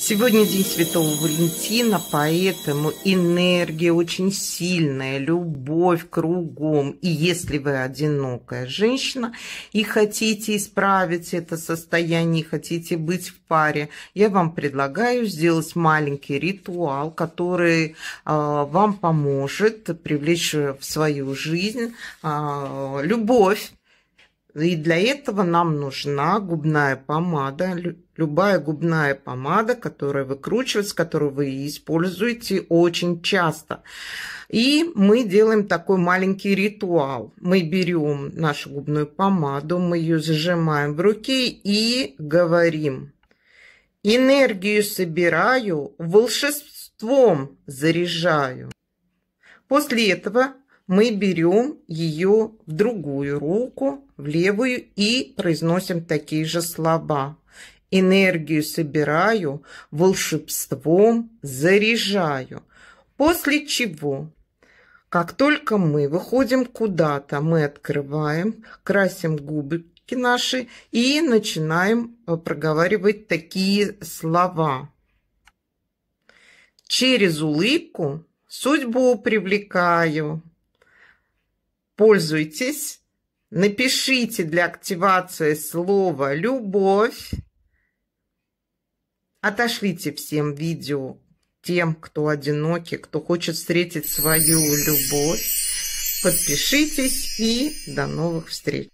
Сегодня День Святого Валентина, поэтому энергия очень сильная, любовь кругом. И если вы одинокая женщина и хотите исправить это состояние, хотите быть в паре, я вам предлагаю сделать маленький ритуал, который а, вам поможет привлечь в свою жизнь а, любовь ну и для этого нам нужна губная помада, любая губная помада, которая выкручивается, которую вы используете очень часто. И мы делаем такой маленький ритуал. Мы берем нашу губную помаду, мы ее зажимаем в руке и говорим. Энергию собираю, волшебством заряжаю. После этого мы берем ее в другую руку, в левую и произносим такие же слова. Энергию собираю, волшебством заряжаю. После чего, как только мы выходим куда-то, мы открываем, красим губки наши и начинаем э, проговаривать такие слова. Через улыбку судьбу привлекаю. Пользуйтесь напишите для активации слова «любовь», отошлите всем видео тем, кто одиноки, кто хочет встретить свою любовь. Подпишитесь и до новых встреч!